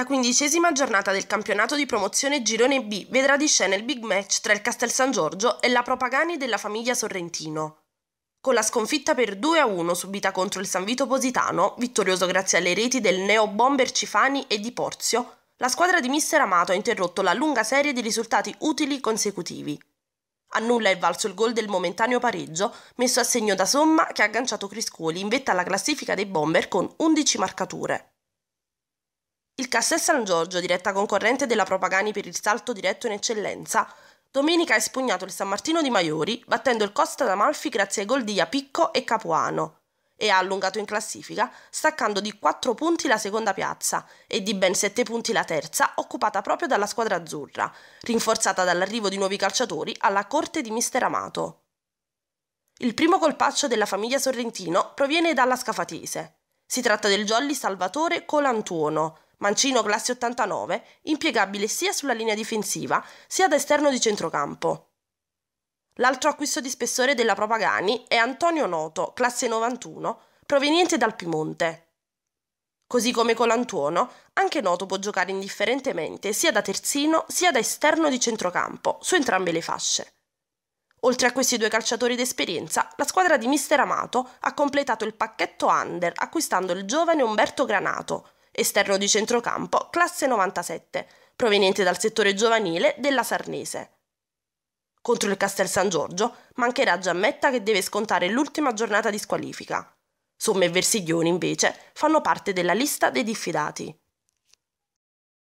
La quindicesima giornata del campionato di promozione Girone B vedrà di scena il big match tra il Castel San Giorgio e la Propagani della famiglia Sorrentino. Con la sconfitta per 2-1 subita contro il San Vito Positano, vittorioso grazie alle reti del neo bomber Cifani e di Porzio, la squadra di Mister Amato ha interrotto la lunga serie di risultati utili consecutivi. A nulla è valso il gol del momentaneo pareggio, messo a segno da Somma che ha agganciato Criscuoli in vetta alla classifica dei bomber con 11 marcature. Castel San Giorgio, diretta concorrente della Propagani per il salto diretto in eccellenza, domenica ha espugnato il San Martino di Maiori, battendo il Costa d'Amalfi grazie ai gol di Iapicco e Capuano, e ha allungato in classifica, staccando di 4 punti la seconda piazza e di ben 7 punti la terza, occupata proprio dalla squadra azzurra, rinforzata dall'arrivo di nuovi calciatori alla corte di Mister Amato. Il primo colpaccio della famiglia Sorrentino proviene dalla Scafatese. Si tratta del jolly Salvatore Colantuono, mancino classe 89, impiegabile sia sulla linea difensiva sia da esterno di centrocampo. L'altro acquisto di spessore della Propagani è Antonio Noto, classe 91, proveniente dal Piemonte. Così come Colantuono, anche Noto può giocare indifferentemente sia da terzino sia da esterno di centrocampo, su entrambe le fasce. Oltre a questi due calciatori d'esperienza, la squadra di Mister Amato ha completato il pacchetto under acquistando il giovane Umberto Granato, esterno di centrocampo, classe 97, proveniente dal settore giovanile della Sarnese. Contro il Castel San Giorgio mancherà Giammetta che deve scontare l'ultima giornata di squalifica. Somme e Versiglioni invece fanno parte della lista dei diffidati.